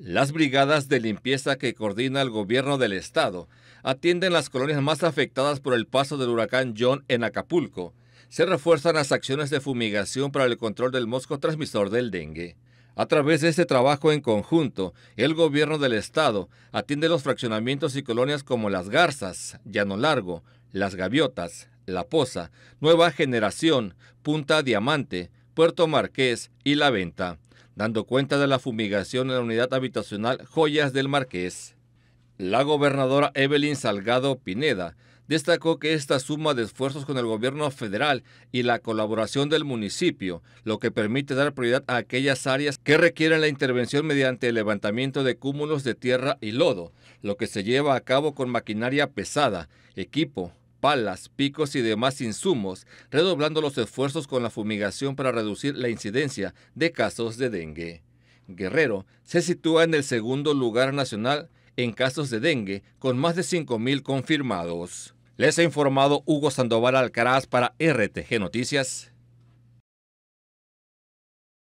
Las brigadas de limpieza que coordina el gobierno del estado atienden las colonias más afectadas por el paso del huracán John en Acapulco. Se refuerzan las acciones de fumigación para el control del mosco transmisor del dengue. A través de este trabajo en conjunto, el gobierno del estado atiende los fraccionamientos y colonias como Las Garzas, Llano Largo, Las Gaviotas, La Poza, Nueva Generación, Punta Diamante, Puerto Marqués y La Venta dando cuenta de la fumigación en la unidad habitacional Joyas del Marqués. La gobernadora Evelyn Salgado Pineda destacó que esta suma de esfuerzos con el gobierno federal y la colaboración del municipio, lo que permite dar prioridad a aquellas áreas que requieren la intervención mediante el levantamiento de cúmulos de tierra y lodo, lo que se lleva a cabo con maquinaria pesada, equipo, palas, picos y demás insumos, redoblando los esfuerzos con la fumigación para reducir la incidencia de casos de dengue. Guerrero se sitúa en el segundo lugar nacional en casos de dengue, con más de 5.000 confirmados. Les ha informado Hugo Sandoval Alcaraz para RTG Noticias.